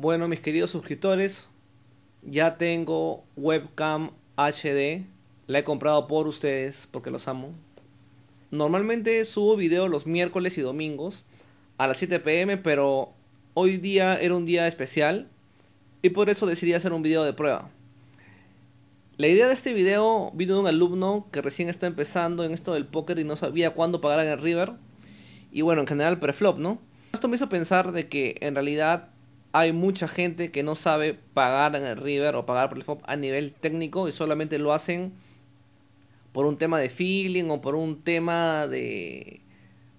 Bueno, mis queridos suscriptores, ya tengo webcam HD. La he comprado por ustedes porque los amo. Normalmente subo videos los miércoles y domingos a las 7 pm, pero hoy día era un día especial y por eso decidí hacer un video de prueba. La idea de este video vino de un alumno que recién está empezando en esto del póker y no sabía cuándo pagar en el River. Y bueno, en general preflop, ¿no? Esto me hizo pensar de que en realidad hay mucha gente que no sabe pagar en el River o pagar por el FOP a nivel técnico y solamente lo hacen por un tema de feeling o por un tema de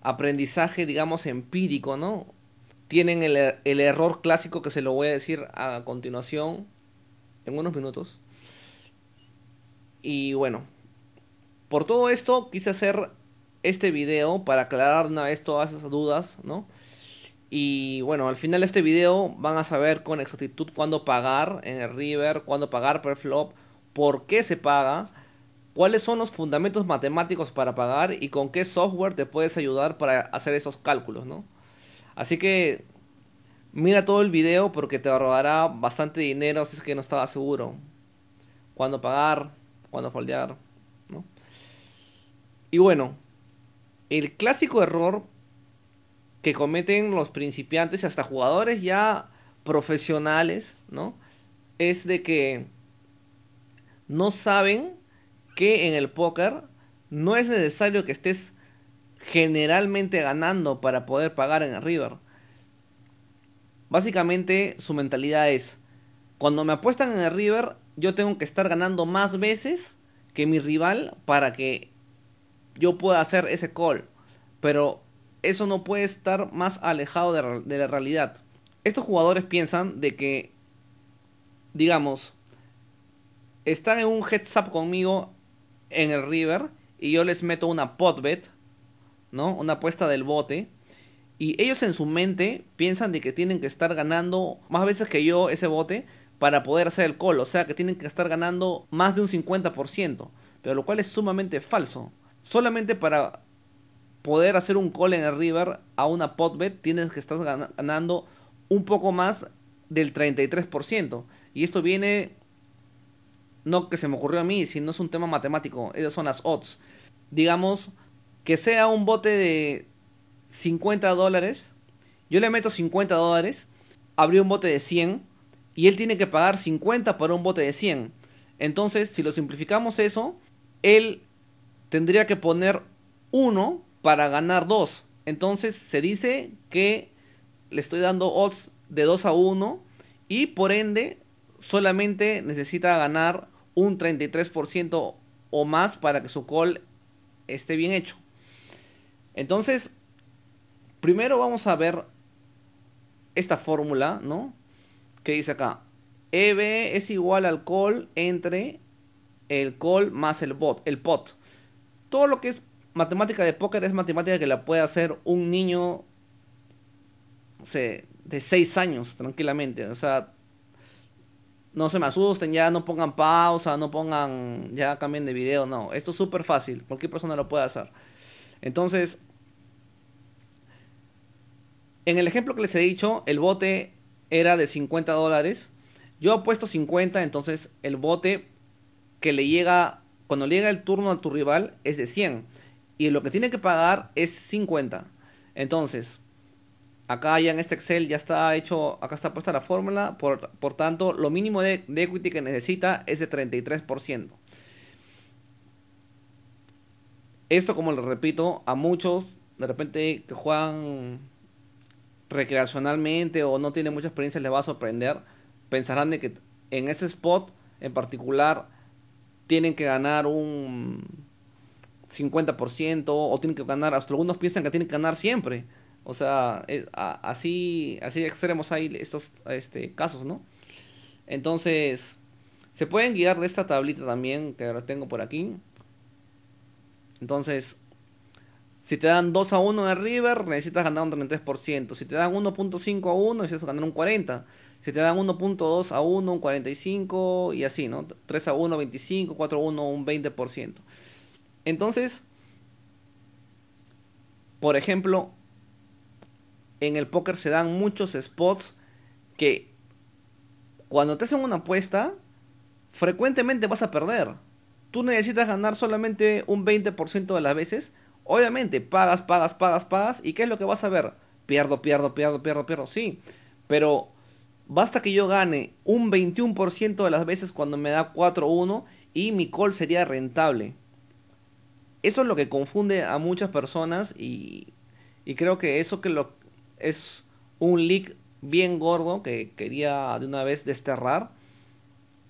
aprendizaje, digamos, empírico, ¿no? Tienen el, el error clásico que se lo voy a decir a continuación en unos minutos. Y bueno, por todo esto quise hacer este video para aclarar una vez todas esas dudas, ¿no? Y bueno, al final de este video van a saber con exactitud cuándo pagar en el river, cuándo pagar per flop, por qué se paga, cuáles son los fundamentos matemáticos para pagar y con qué software te puedes ayudar para hacer esos cálculos, ¿no? Así que mira todo el video porque te ahorrará bastante dinero si es que no estaba seguro. Cuándo pagar, cuándo foldear, ¿no? Y bueno, el clásico error que cometen los principiantes y hasta jugadores ya profesionales, ¿no? Es de que no saben que en el póker no es necesario que estés generalmente ganando para poder pagar en el river. Básicamente su mentalidad es, cuando me apuestan en el river, yo tengo que estar ganando más veces que mi rival para que yo pueda hacer ese call. Pero eso no puede estar más alejado de, la realidad. Estos jugadores piensan de que, digamos, están en un heads up conmigo en el river y yo les meto una pot bet, ¿no? Una apuesta del bote. Y ellos en su mente piensan de que tienen que estar ganando más veces que yo ese bote para poder hacer el call. O sea que tienen que estar ganando más de un 50%. Pero lo cual es sumamente falso. Solamente para poder hacer un call en el river a una pot bet. tienes que estar ganando un poco más del 33%. Y esto viene, no que se me ocurrió a mí, sino es un tema matemático, esas son las odds. Digamos que sea un bote de 50 dólares, yo le meto 50 dólares, Abrió un bote de 100 y él tiene que pagar 50 por un bote de 100. Entonces, si lo simplificamos eso, él tendría que poner 1 para ganar 2. Entonces se dice que le estoy dando odds de 2 a 1 y por ende solamente necesita ganar un 33% o más para que su call esté bien hecho. Entonces, primero vamos a ver esta fórmula, ¿no? Que dice acá, EB es igual al call entre el call más el bot, el pot. Todo lo que es matemática de póker es matemática que la puede hacer un niño, de 6 años tranquilamente. O sea, no se me asusten, ya no pongan pausa, no pongan, ya cambien de video, no. Esto es súper fácil, cualquier persona lo puede hacer. Entonces, en el ejemplo que les he dicho, el bote era de 50 dólares. Yo apuesto 50, entonces el bote que le llega, cuando llega el turno a tu rival, es de 100 y lo que tiene que pagar es 50. Entonces, acá ya en este Excel ya está hecho, acá está puesta la fórmula, por, tanto, lo mínimo de, de, equity que necesita es de 33%. Esto, como les repito, a muchos de repente que juegan recreacionalmente o no tienen mucha experiencia les va a sorprender. Pensarán de que en ese spot en particular tienen que ganar un 50% o tienen que ganar, algunos piensan que tienen que ganar siempre. O sea, eh, así, así extremos hay estos este, casos, ¿no? Entonces, se pueden guiar de esta tablita también que ahora tengo por aquí. Entonces, si te dan 2 a 1 en River, necesitas ganar un 33%. Si te dan 1.5 a 1, necesitas ganar un 40%. Si te dan 1.2 a 1, un 45%. Y así, ¿no? 3 a 1, 25%. 4 a 1, un 20%. Entonces, por ejemplo, en el póker se dan muchos spots que cuando te hacen una apuesta, frecuentemente vas a perder. Tú necesitas ganar solamente un 20% de las veces. Obviamente, pagas, pagas, pagas, pagas. ¿Y qué es lo que vas a ver? Pierdo, pierdo, pierdo, pierdo, pierdo. Sí, pero basta que yo gane un 21% de las veces cuando me da 4-1 y mi call sería rentable eso es lo que confunde a muchas personas y, creo que eso que lo, es un leak bien gordo que quería de una vez desterrar.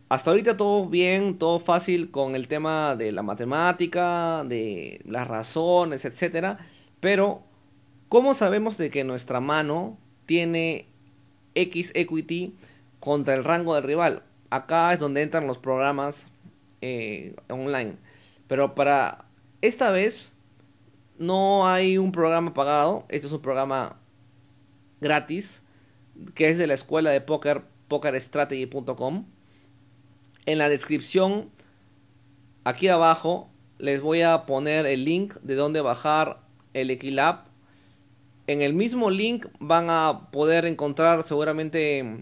Hasta ahorita todo bien, todo fácil con el tema de la matemática, de las razones, etc. Pero, ¿cómo sabemos de que nuestra mano tiene X equity contra el rango del rival? Acá es donde entran los programas eh, online. Pero para esta vez no hay un programa pagado, este es un programa gratis que es de la escuela de póker pokerstrategy.com. En la descripción aquí abajo les voy a poner el link de dónde bajar el Equilab. En el mismo link van a poder encontrar seguramente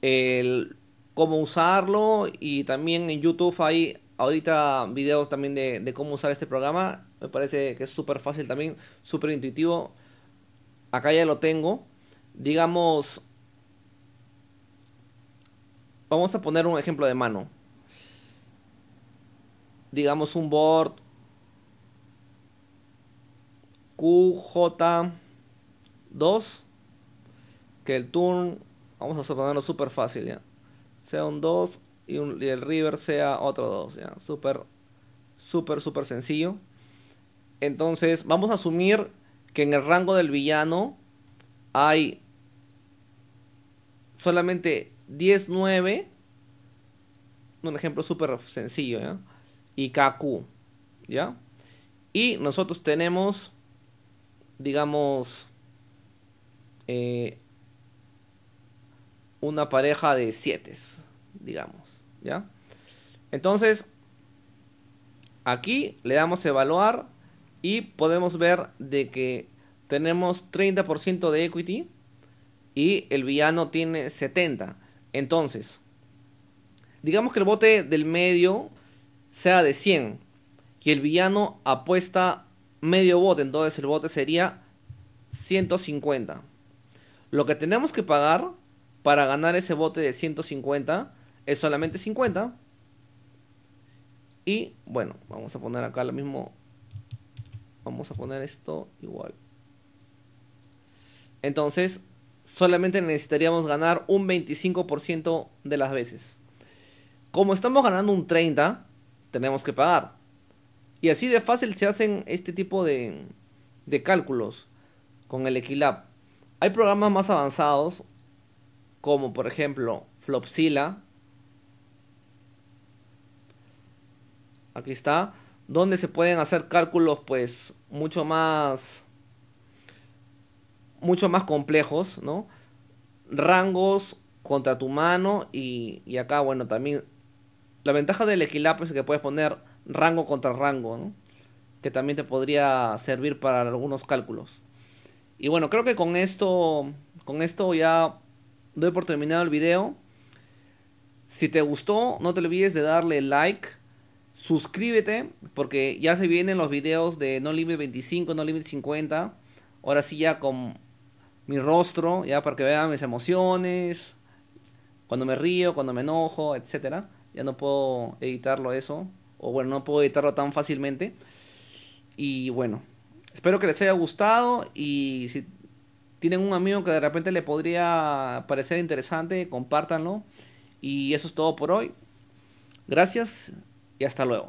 el cómo usarlo y también en YouTube hay ahorita videos también de, cómo usar este programa. Me parece que es súper fácil también, súper intuitivo. Acá ya lo tengo. Digamos, vamos a poner un ejemplo de mano. Digamos un board QJ2 que el turn vamos a ponerlo súper fácil ya sea un 2 y, el River sea otro 2, ¿ya? Súper, súper, súper sencillo. Entonces, vamos a asumir que en el rango del villano hay solamente 10, 9. Un ejemplo súper sencillo, Y kaku ¿ya? Y nosotros tenemos, digamos, eh, una pareja de 7, digamos. ¿ya? Entonces, aquí le damos evaluar y podemos ver de que tenemos 30% de equity y el villano tiene 70. Entonces, digamos que el bote del medio sea de 100 y el villano apuesta medio bote, entonces el bote sería 150. Lo que tenemos que pagar para ganar ese bote de 150 es solamente 50. Y bueno, vamos a poner acá lo mismo. Vamos a poner esto igual. Entonces, solamente necesitaríamos ganar un 25% de las veces. Como estamos ganando un 30, tenemos que pagar. Y así de fácil se hacen este tipo de, de cálculos con el Equilab. Hay programas más avanzados, como por ejemplo Flopsila, aquí está, donde se pueden hacer cálculos pues mucho más mucho más complejos, ¿no? Rangos contra tu mano y, acá, bueno, también la ventaja del equilapio es que puedes poner rango contra rango, que también te podría servir para algunos cálculos. Y bueno, creo que con esto, con esto ya doy por terminado el video. Si te gustó, no te olvides de darle like Suscríbete porque ya se vienen los videos de No Limit 25, No Limit 50. Ahora sí ya con mi rostro, ya para que vean mis emociones, cuando me río, cuando me enojo, etcétera. Ya no puedo editarlo eso, o bueno, no puedo editarlo tan fácilmente. Y bueno, espero que les haya gustado y si tienen un amigo que de repente le podría parecer interesante, compártanlo. Y eso es todo por hoy. Gracias y hasta luego.